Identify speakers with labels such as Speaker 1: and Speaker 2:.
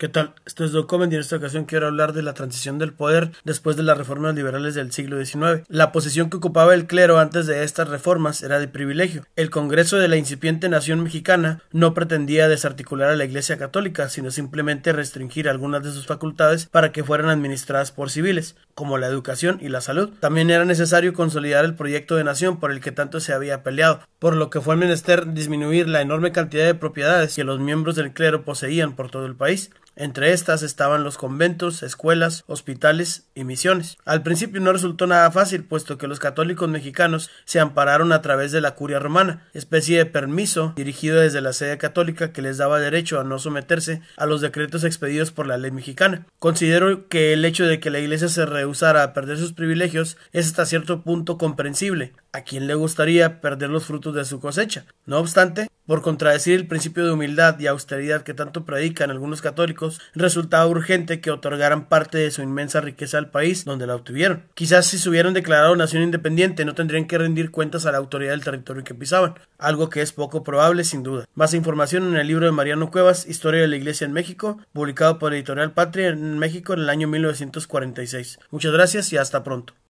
Speaker 1: ¿Qué tal? Esto es Document y en esta ocasión quiero hablar de la transición del poder después de las reformas liberales del siglo XIX. La posición que ocupaba el clero antes de estas reformas era de privilegio. El Congreso de la incipiente nación mexicana no pretendía desarticular a la Iglesia Católica, sino simplemente restringir algunas de sus facultades para que fueran administradas por civiles, como la educación y la salud. También era necesario consolidar el proyecto de nación por el que tanto se había peleado, por lo que fue menester disminuir la enorme cantidad de propiedades que los miembros del clero poseían por todo el país. Entre estas estaban los conventos, escuelas, hospitales y misiones. Al principio no resultó nada fácil, puesto que los católicos mexicanos se ampararon a través de la curia romana, especie de permiso dirigido desde la sede católica que les daba derecho a no someterse a los decretos expedidos por la ley mexicana. Considero que el hecho de que la iglesia se rehusara a perder sus privilegios es hasta cierto punto comprensible. ¿A quién le gustaría perder los frutos de su cosecha? No obstante, por contradecir el principio de humildad y austeridad que tanto predican algunos católicos, resultaba urgente que otorgaran parte de su inmensa riqueza al país donde la obtuvieron. Quizás si se hubieran declarado nación independiente no tendrían que rendir cuentas a la autoridad del territorio que pisaban, algo que es poco probable sin duda. Más información en el libro de Mariano Cuevas, Historia de la Iglesia en México, publicado por Editorial Patria en México en el año 1946. Muchas gracias y hasta pronto.